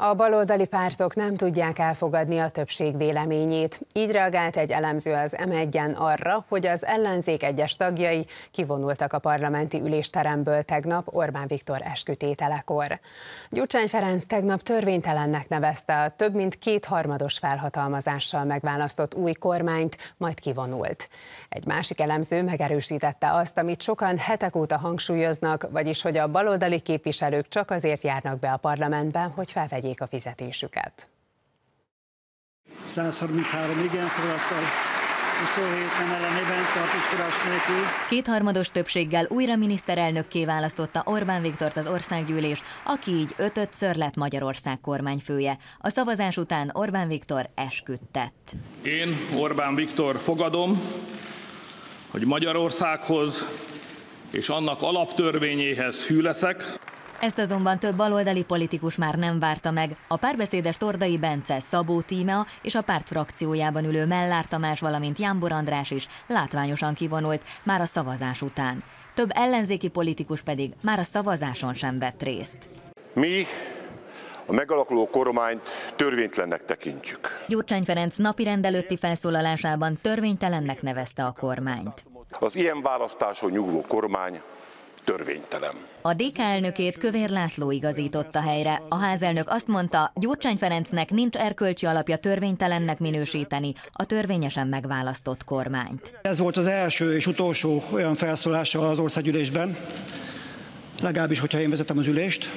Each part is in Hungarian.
A baloldali pártok nem tudják elfogadni a többség véleményét. Így reagált egy elemző az m en arra, hogy az ellenzék egyes tagjai kivonultak a parlamenti ülésteremből tegnap Orbán Viktor eskütételekor. Gyurcsány Ferenc tegnap törvénytelennek nevezte a több mint kétharmados felhatalmazással megválasztott új kormányt, majd kivonult. Egy másik elemző megerősítette azt, amit sokan hetek óta hangsúlyoznak, vagyis hogy a baloldali képviselők csak azért járnak be a parlamentbe, hogy felvegyék elvegyék a fizetésüket. 133 igen szavazattal, 27 nem ellenében tartózkodás nélkül. Kétharmados többséggel újra miniszterelnökké választotta Orbán Viktort az országgyűlés, aki így ötötször lett Magyarország kormányfője. A szavazás után Orbán Viktor esküdtett. Én, Orbán Viktor fogadom, hogy Magyarországhoz és annak alaptörvényéhez hű leszek, ezt azonban több baloldali politikus már nem várta meg. A párbeszédes Tordai Bence, Szabó Tímea és a párt frakciójában ülő Mellár Tamás, valamint Jámbor András is látványosan kivonult már a szavazás után. Több ellenzéki politikus pedig már a szavazáson sem vett részt. Mi a megalakuló kormányt törvénytlennek tekintjük. Gyurcsány Ferenc napi rendelőtti felszólalásában törvénytelennek nevezte a kormányt. Az ilyen választáson nyugvó kormány törvénytelen. A DK elnökét Kövér László igazította helyre. A házelnök azt mondta, Gyurcsány Ferencnek nincs erkölcsi alapja törvénytelennek minősíteni a törvényesen megválasztott kormányt. Ez volt az első és utolsó olyan felszólása az országgyűlésben, legalábbis, hogyha én vezetem az ülést,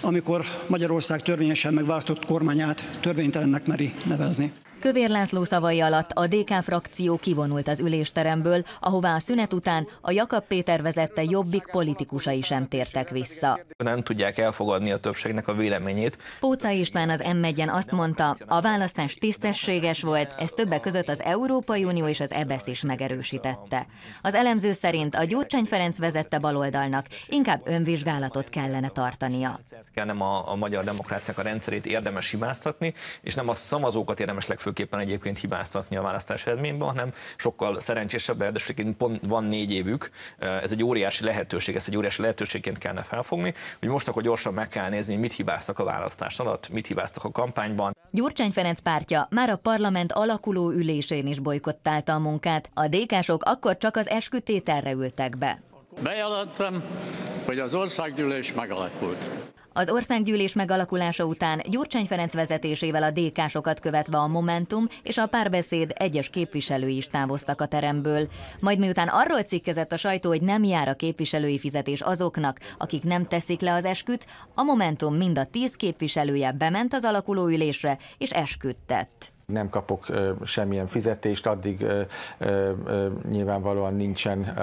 amikor Magyarország törvényesen megválasztott kormányát törvénytelennek meri nevezni. Kövér László szavai alatt a DK frakció kivonult az ülésteremből, ahová a szünet után a Jakab Péter vezette jobbik politikusai sem tértek vissza. Nem tudják elfogadni a többségnek a véleményét. Póca István az m azt mondta, a választás tisztességes volt, ez többek között az Európai Unió és az EBSZ e is megerősítette. Az elemző szerint a Gyurcsány Ferenc vezette baloldalnak, inkább önvizsgálatot kellene tartania. Nem a, a magyar demokráciának a rendszerét érdemes hibáztatni, és nem a szavazókat érdemes legfőbb főképpen egyébként hibáztatni a választás eredményben, hanem sokkal szerencsésebb de pont van négy évük, ez egy óriási lehetőség, ezt egy óriási lehetőségként kellene felfogni, hogy most akkor gyorsan meg kell nézni, hogy mit hibáztak a választás alatt, mit hibáztak a kampányban. Gyurcsány Ferenc pártja már a parlament alakuló ülésén is bolykottálta a munkát, a DK-sok akkor csak az eskütételre ültek be. Bejelentem, hogy az országgyűlés megalakult. Az országgyűlés megalakulása után Gyurcsány Ferenc vezetésével a DK-sokat követve a Momentum és a párbeszéd egyes képviselői is távoztak a teremből. Majd miután arról cikkezett a sajtó, hogy nem jár a képviselői fizetés azoknak, akik nem teszik le az esküt, a Momentum mind a tíz képviselője bement az alakuló ülésre és esküdtett nem kapok semmilyen fizetést, addig nyilvánvalóan nincsen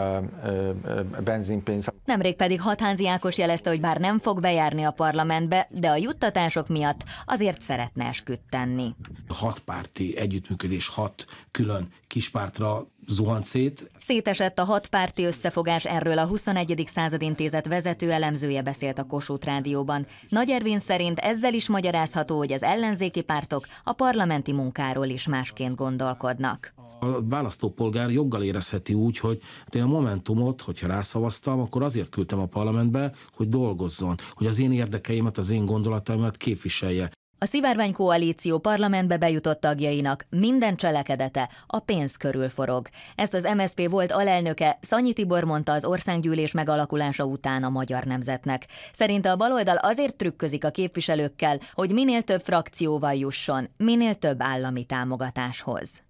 benzinpénz. Nemrég pedig Hathánzi Ákos jelezte, hogy bár nem fog bejárni a parlamentbe, de a juttatások miatt azért szeretne esküdt tenni. Hat párti együttműködés hat külön kispártra zuhant szét. Szétesett a hat párti összefogás, erről a 21. század intézet vezető elemzője beszélt a Kossuth Rádióban. Nagy Ervin szerint ezzel is magyarázható, hogy az ellenzéki pártok a parlamenti munkáról is másként gondolkodnak. A választópolgár joggal érezheti úgy, hogy hát én a Momentumot, hogyha rászavaztam, akkor azért küldtem a parlamentbe, hogy dolgozzon, hogy az én érdekeimet, az én gondolataimat képviselje. A szivárvány koalíció parlamentbe bejutott tagjainak minden cselekedete a pénz körül forog. Ezt az MSP volt alelnöke Szanyi Tibor mondta az országgyűlés megalakulása után a magyar nemzetnek. Szerinte a baloldal azért trükközik a képviselőkkel, hogy minél több frakcióval jusson, minél több állami támogatáshoz.